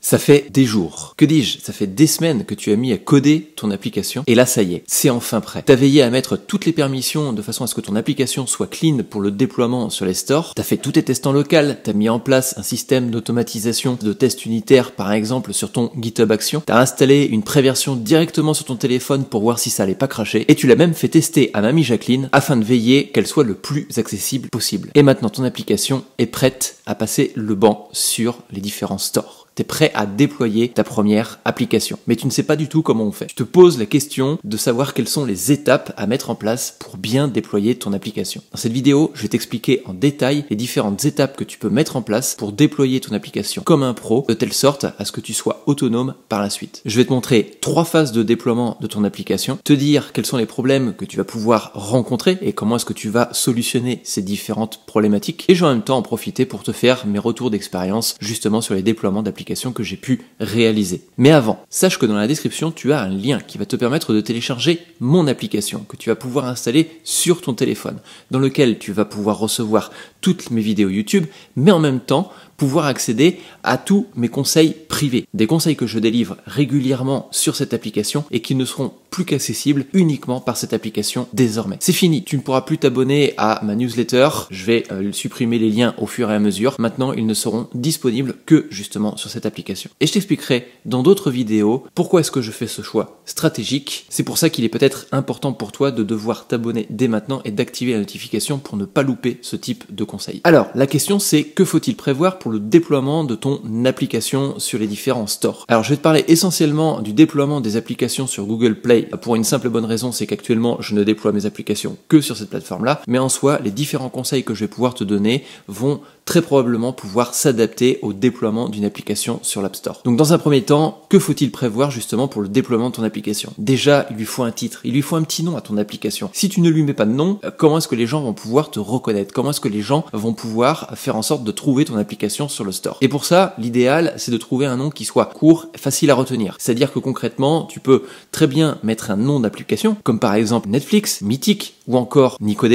Ça fait des jours, que dis-je, ça fait des semaines que tu as mis à coder ton application et là ça y est, c'est enfin prêt. T'as veillé à mettre toutes les permissions de façon à ce que ton application soit clean pour le déploiement sur les stores, t'as fait tous tes tests en local, t'as mis en place un système d'automatisation de tests unitaires par exemple sur ton GitHub Action, t'as installé une préversion directement sur ton téléphone pour voir si ça allait pas cracher et tu l'as même fait tester à mamie Jacqueline afin de veiller qu'elle soit le plus accessible possible. Et maintenant ton application est prête à passer le banc sur les différents stores prêt à déployer ta première application. Mais tu ne sais pas du tout comment on fait. je te pose la question de savoir quelles sont les étapes à mettre en place pour bien déployer ton application. Dans cette vidéo, je vais t'expliquer en détail les différentes étapes que tu peux mettre en place pour déployer ton application comme un pro, de telle sorte à ce que tu sois autonome par la suite. Je vais te montrer trois phases de déploiement de ton application, te dire quels sont les problèmes que tu vas pouvoir rencontrer et comment est-ce que tu vas solutionner ces différentes problématiques. Et je vais en même temps en profiter pour te faire mes retours d'expérience justement sur les déploiements d'applications que j'ai pu réaliser. Mais avant, sache que dans la description, tu as un lien qui va te permettre de télécharger mon application que tu vas pouvoir installer sur ton téléphone, dans lequel tu vas pouvoir recevoir toutes mes vidéos YouTube, mais en même temps pouvoir accéder à tous mes conseils privés. Des conseils que je délivre régulièrement sur cette application et qui ne seront plus qu'accessibles uniquement par cette application désormais. C'est fini, tu ne pourras plus t'abonner à ma newsletter, je vais euh, supprimer les liens au fur et à mesure. Maintenant, ils ne seront disponibles que justement sur cette application. Et je t'expliquerai dans d'autres vidéos pourquoi est-ce que je fais ce choix stratégique. C'est pour ça qu'il est peut-être important pour toi de devoir t'abonner dès maintenant et d'activer la notification pour ne pas louper ce type de conseils. Alors, la question c'est que faut-il prévoir pour le déploiement de ton application sur les différents stores. Alors je vais te parler essentiellement du déploiement des applications sur Google Play pour une simple bonne raison, c'est qu'actuellement je ne déploie mes applications que sur cette plateforme-là, mais en soi les différents conseils que je vais pouvoir te donner vont très probablement pouvoir s'adapter au déploiement d'une application sur l'App Store. Donc dans un premier temps, que faut-il prévoir justement pour le déploiement de ton application Déjà, il lui faut un titre, il lui faut un petit nom à ton application. Si tu ne lui mets pas de nom, euh, comment est-ce que les gens vont pouvoir te reconnaître Comment est-ce que les gens vont pouvoir faire en sorte de trouver ton application sur le store Et pour ça, l'idéal, c'est de trouver un nom qui soit court, facile à retenir. C'est-à-dire que concrètement, tu peux très bien mettre un nom d'application, comme par exemple Netflix, Mythic, ou encore Nico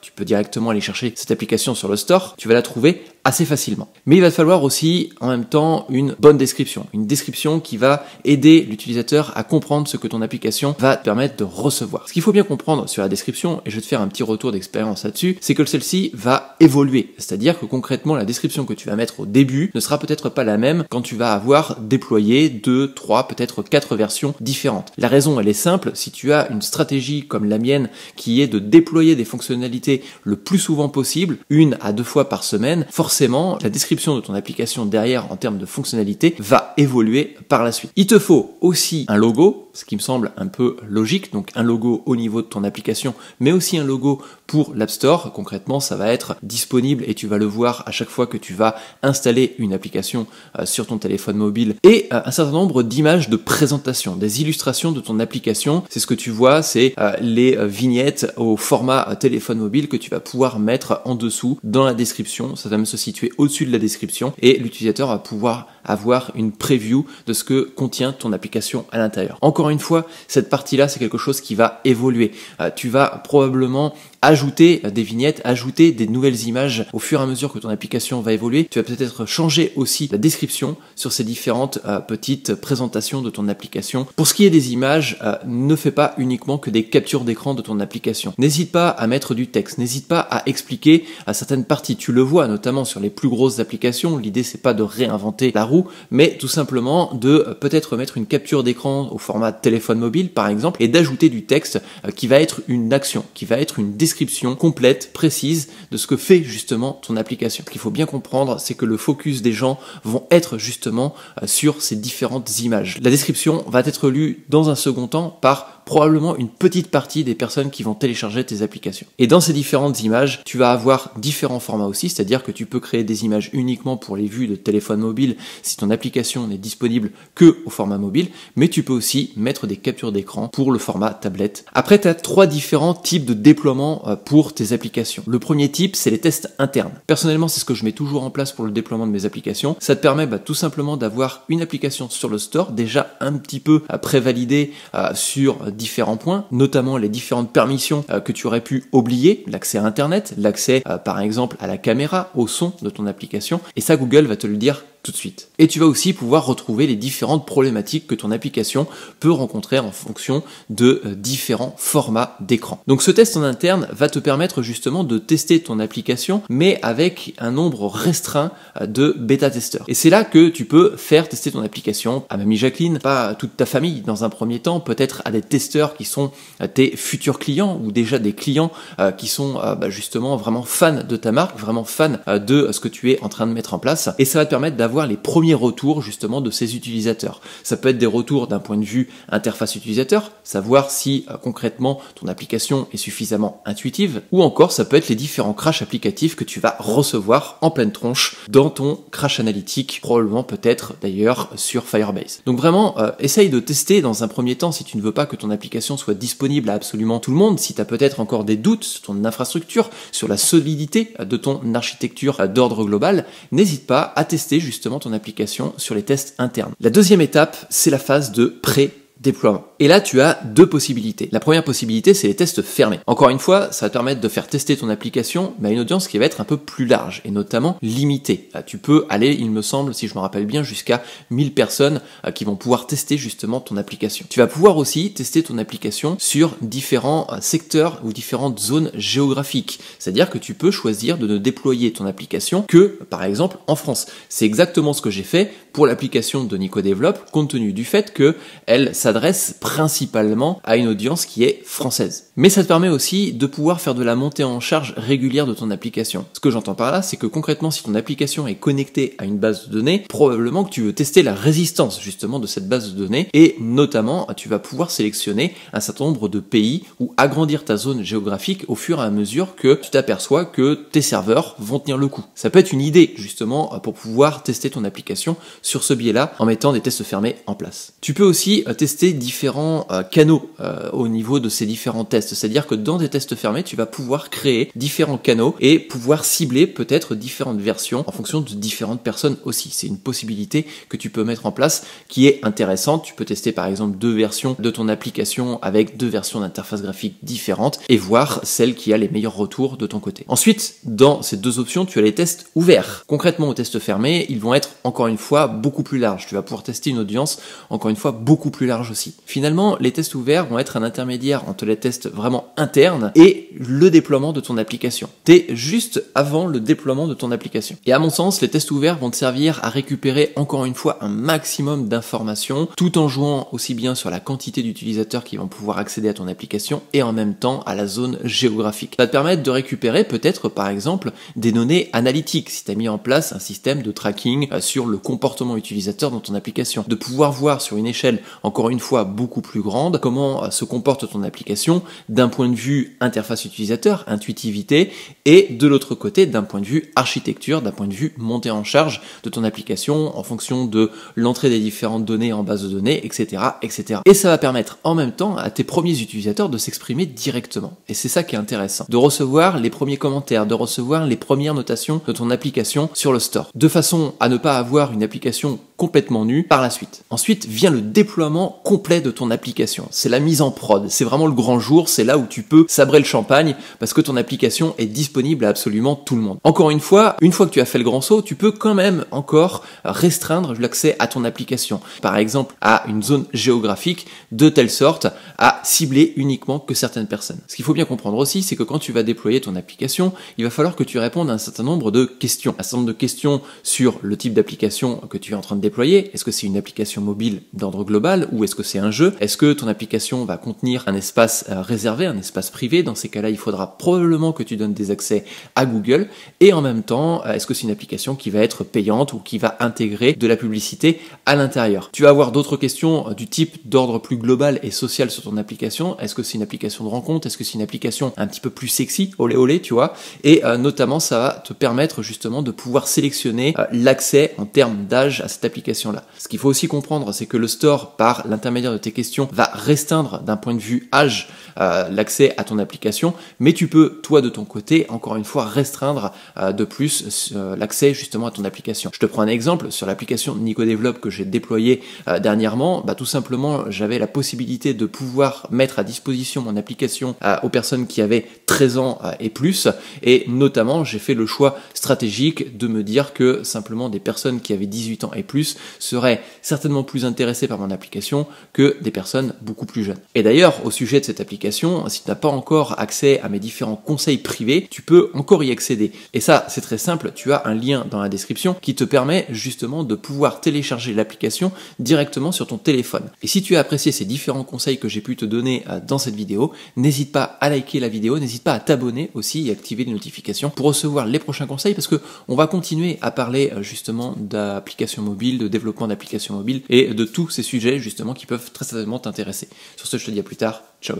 tu peux directement aller chercher cette application sur le store, tu vas la trouver assez facilement. Mais il va falloir aussi en même temps une bonne description, une description qui va aider l'utilisateur à comprendre ce que ton application va te permettre de recevoir. Ce qu'il faut bien comprendre sur la description, et je vais te faire un petit retour d'expérience là-dessus, c'est que celle-ci va évoluer. C'est-à-dire que concrètement, la description que tu vas mettre au début ne sera peut-être pas la même quand tu vas avoir déployé deux, trois, peut-être quatre versions différentes. La raison, elle est simple. Si tu as une stratégie comme la mienne qui est de déployer des fonctionnalités le plus souvent possible, une à deux fois par semaine, forcément forcément, la description de ton application derrière en termes de fonctionnalité va évoluer par la suite. Il te faut aussi un logo, ce qui me semble un peu logique, donc un logo au niveau de ton application, mais aussi un logo pour l'App Store. Concrètement, ça va être disponible et tu vas le voir à chaque fois que tu vas installer une application euh, sur ton téléphone mobile et euh, un certain nombre d'images de présentation, des illustrations de ton application. C'est ce que tu vois, c'est euh, les vignettes au format téléphone mobile que tu vas pouvoir mettre en dessous dans la description. Ça va situé au-dessus de la description et l'utilisateur va pouvoir avoir une preview de ce que contient ton application à l'intérieur. Encore une fois, cette partie-là, c'est quelque chose qui va évoluer. Euh, tu vas probablement ajouter euh, des vignettes, ajouter des nouvelles images au fur et à mesure que ton application va évoluer. Tu vas peut-être changer aussi la description sur ces différentes euh, petites présentations de ton application. Pour ce qui est des images, ne fais pas uniquement que des captures d'écran de ton application. N'hésite pas à mettre du texte, n'hésite pas à expliquer certaines parties. Tu le vois notamment sur les plus grosses applications. L'idée c'est pas de réinventer la mais tout simplement de euh, peut-être mettre une capture d'écran au format téléphone mobile par exemple et d'ajouter du texte euh, qui va être une action, qui va être une description complète, précise de ce que fait justement ton application. qu'il faut bien comprendre, c'est que le focus des gens vont être justement euh, sur ces différentes images. La description va être lue dans un second temps par probablement une petite partie des personnes qui vont télécharger tes applications. Et dans ces différentes images, tu vas avoir différents formats aussi, c'est-à-dire que tu peux créer des images uniquement pour les vues de téléphone mobile si ton application n'est disponible que au format mobile, mais tu peux aussi mettre des captures d'écran pour le format tablette. Après, tu as trois différents types de déploiement euh, pour tes applications. Le premier type, c'est les tests internes. Personnellement, c'est ce que je mets toujours en place pour le déploiement de mes applications. Ça te permet bah, tout simplement d'avoir une application sur le store déjà un petit peu euh, prévalidée euh, sur différents points, notamment les différentes permissions euh, que tu aurais pu oublier, l'accès à Internet, l'accès euh, par exemple à la caméra, au son de ton application. Et ça, Google va te le dire tout de suite. Et tu vas aussi pouvoir retrouver les différentes problématiques que ton application peut rencontrer en fonction de euh, différents formats d'écran. Donc ce test en interne va te permettre justement de tester ton application, mais avec un nombre restreint euh, de bêta-testeurs. Et c'est là que tu peux faire tester ton application à Mamie Jacqueline, pas à toute ta famille dans un premier temps, peut-être à des testeurs qui sont euh, tes futurs clients ou déjà des clients qui sont bah, justement vraiment fans de ta marque, vraiment fans de ce que tu es en train de mettre en place. Et ça va te permettre d'avoir les premiers retours justement de ces utilisateurs. Ça peut être des retours d'un point de vue interface utilisateur, savoir si euh, concrètement ton application est suffisamment intuitive, ou encore ça peut être les différents crashs applicatifs que tu vas recevoir en pleine tronche dans ton crash analytique, probablement peut-être d'ailleurs sur Firebase. Donc vraiment, euh, essaye de tester dans un premier temps si tu ne veux pas que ton application soit disponible à absolument tout le monde, si tu as peut-être encore des doutes sur ton infrastructure, sur la solidité euh, de ton architecture d'ordre global, n'hésite pas à tester justement justement ton application sur les tests internes. La deuxième étape, c'est la phase de pré-déploiement. Et là, tu as deux possibilités. La première possibilité, c'est les tests fermés. Encore une fois, ça va te permettre de faire tester ton application mais à une audience qui va être un peu plus large et notamment limitée. Ah, tu peux aller, il me semble, si je me rappelle bien, jusqu'à 1000 personnes ah, qui vont pouvoir tester justement ton application. Tu vas pouvoir aussi tester ton application sur différents ah, secteurs ou différentes zones géographiques. C'est-à-dire que tu peux choisir de ne déployer ton application que, par exemple, en France. C'est exactement ce que j'ai fait pour l'application de Nico Develop, compte tenu du fait qu'elle s'adresse principalement à une audience qui est française. Mais ça te permet aussi de pouvoir faire de la montée en charge régulière de ton application. Ce que j'entends par là, c'est que concrètement, si ton application est connectée à une base de données, probablement que tu veux tester la résistance justement de cette base de données et notamment tu vas pouvoir sélectionner un certain nombre de pays ou agrandir ta zone géographique au fur et à mesure que tu t'aperçois que tes serveurs vont tenir le coup. Ça peut être une idée justement pour pouvoir tester ton application sur ce biais-là en mettant des tests fermés en place. Tu peux aussi euh, tester différents euh, canaux euh, au niveau de ces différents tests. C'est-à-dire que dans des tests fermés, tu vas pouvoir créer différents canaux et pouvoir cibler peut-être différentes versions en fonction de différentes personnes aussi. C'est une possibilité que tu peux mettre en place qui est intéressante. Tu peux tester par exemple deux versions de ton application avec deux versions d'interface graphique différentes et voir celle qui a les meilleurs retours de ton côté. Ensuite, dans ces deux options, tu as les tests ouverts. Concrètement, aux tests fermés, ils vont être encore une fois beaucoup plus larges. Tu vas pouvoir tester une audience encore une fois beaucoup plus large aussi. Finalement, les tests ouverts vont être un intermédiaire entre les tests vraiment internes et le déploiement de ton application. T'es juste avant le déploiement de ton application. Et à mon sens, les tests ouverts vont te servir à récupérer encore une fois un maximum d'informations tout en jouant aussi bien sur la quantité d'utilisateurs qui vont pouvoir accéder à ton application et en même temps à la zone géographique. Ça va te permettre de récupérer peut-être par exemple des données analytiques si tu as mis en place un système de tracking euh, sur le comportement utilisateur dans ton application. De pouvoir voir sur une échelle encore une fois beaucoup plus grande, comment euh, se comporte ton application d'un point de vue interface utilisateur, intuitivité, et de l'autre côté d'un point de vue architecture, d'un point de vue montée en charge de ton application en fonction de l'entrée des différentes données en base de données, etc., etc. Et ça va permettre en même temps à tes premiers utilisateurs de s'exprimer directement. Et c'est ça qui est intéressant, de recevoir les premiers commentaires, de recevoir les premières notations de ton application sur le store, de façon à ne pas avoir une application complètement nu par la suite. Ensuite vient le déploiement complet de ton application. C'est la mise en prod, c'est vraiment le grand jour, c'est là où tu peux sabrer le champagne parce que ton application est disponible à absolument tout le monde. Encore une fois, une fois que tu as fait le grand saut, tu peux quand même encore restreindre l'accès à ton application. Par exemple, à une zone géographique de telle sorte à cibler uniquement que certaines personnes. Ce qu'il faut bien comprendre aussi, c'est que quand tu vas déployer ton application, il va falloir que tu répondes à un certain nombre de questions. Un certain nombre de questions sur le type d'application que tu es en train de déployer est-ce que c'est une application mobile d'ordre global ou est-ce que c'est un jeu Est-ce que ton application va contenir un espace euh, réservé, un espace privé Dans ces cas-là, il faudra probablement que tu donnes des accès à Google. Et en même temps, euh, est-ce que c'est une application qui va être payante ou qui va intégrer de la publicité à l'intérieur Tu vas avoir d'autres questions euh, du type d'ordre plus global et social sur ton application. Est-ce que c'est une application de rencontre Est-ce que c'est une application un petit peu plus sexy Olé olé, tu vois Et notamment, ça va te permettre justement de pouvoir sélectionner l'accès en termes d'âge à cette application là Ce qu'il faut aussi comprendre, c'est que le store, par l'intermédiaire de tes questions, va restreindre d'un point de vue âge euh, l'accès à ton application, mais tu peux, toi de ton côté, encore une fois, restreindre euh, de plus euh, l'accès justement à ton application. Je te prends un exemple sur l'application NicoDevelop que j'ai déployée dernièrement. Bah, tout simplement, j'avais la possibilité de pouvoir mettre à disposition mon application aux personnes qui avaient 13 ans et plus, et notamment, j'ai fait le choix stratégique de me dire que simplement des personnes qui avaient 18 ans et plus serait seraient certainement plus intéressés par mon application que des personnes beaucoup plus jeunes. Et d'ailleurs, au sujet de cette application, si tu n'as pas encore accès à mes différents conseils privés, tu peux encore y accéder. Et ça, c'est très simple, tu as un lien dans la description qui te permet justement de pouvoir télécharger l'application directement sur ton téléphone. Et si tu as apprécié ces différents conseils que j'ai pu te donner euh, dans cette vidéo, n'hésite pas à liker la vidéo, n'hésite pas à t'abonner aussi et activer les notifications pour recevoir les prochains conseils parce que on va continuer à parler euh, justement d'applications mobiles de développement d'applications mobiles et de tous ces sujets justement qui peuvent très certainement t'intéresser. Sur ce, je te dis à plus tard. Ciao